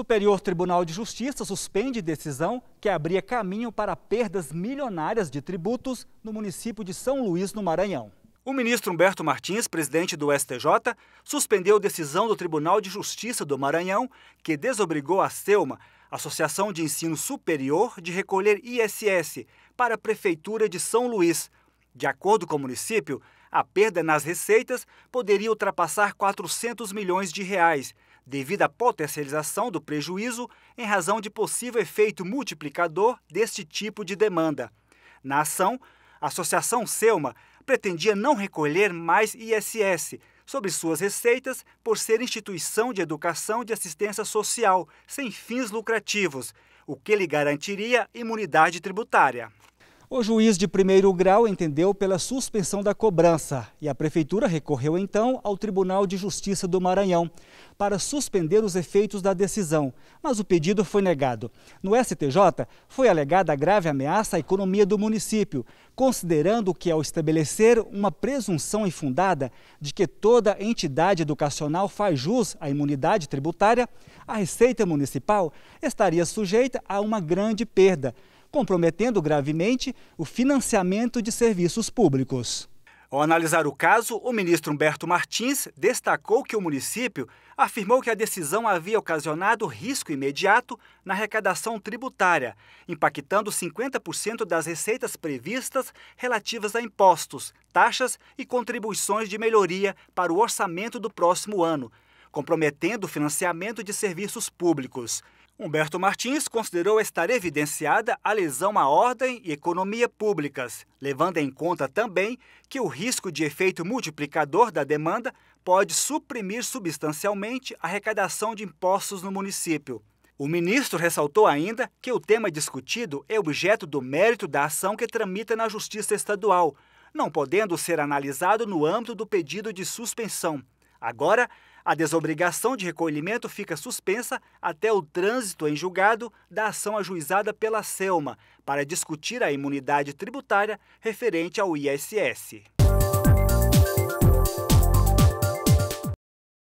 Superior Tribunal de Justiça suspende decisão que abria caminho para perdas milionárias de tributos no município de São Luís, no Maranhão. O ministro Humberto Martins, presidente do STJ, suspendeu decisão do Tribunal de Justiça do Maranhão, que desobrigou a SELMA, Associação de Ensino Superior, de recolher ISS para a Prefeitura de São Luís. De acordo com o município, a perda nas receitas poderia ultrapassar 400 milhões de reais devido à potencialização do prejuízo em razão de possível efeito multiplicador deste tipo de demanda. Na ação, a Associação Selma pretendia não recolher mais ISS sobre suas receitas por ser instituição de educação de assistência social sem fins lucrativos, o que lhe garantiria imunidade tributária. O juiz de primeiro grau entendeu pela suspensão da cobrança e a prefeitura recorreu então ao Tribunal de Justiça do Maranhão para suspender os efeitos da decisão, mas o pedido foi negado. No STJ, foi alegada grave ameaça à economia do município, considerando que ao estabelecer uma presunção infundada de que toda entidade educacional faz jus à imunidade tributária, a Receita Municipal estaria sujeita a uma grande perda comprometendo gravemente o financiamento de serviços públicos. Ao analisar o caso, o ministro Humberto Martins destacou que o município afirmou que a decisão havia ocasionado risco imediato na arrecadação tributária, impactando 50% das receitas previstas relativas a impostos, taxas e contribuições de melhoria para o orçamento do próximo ano, comprometendo o financiamento de serviços públicos. Humberto Martins considerou estar evidenciada a lesão à ordem e economia públicas, levando em conta também que o risco de efeito multiplicador da demanda pode suprimir substancialmente a arrecadação de impostos no município. O ministro ressaltou ainda que o tema discutido é objeto do mérito da ação que tramita na Justiça Estadual, não podendo ser analisado no âmbito do pedido de suspensão. Agora, a desobrigação de recolhimento fica suspensa até o trânsito em julgado da ação ajuizada pela Selma para discutir a imunidade tributária referente ao ISS.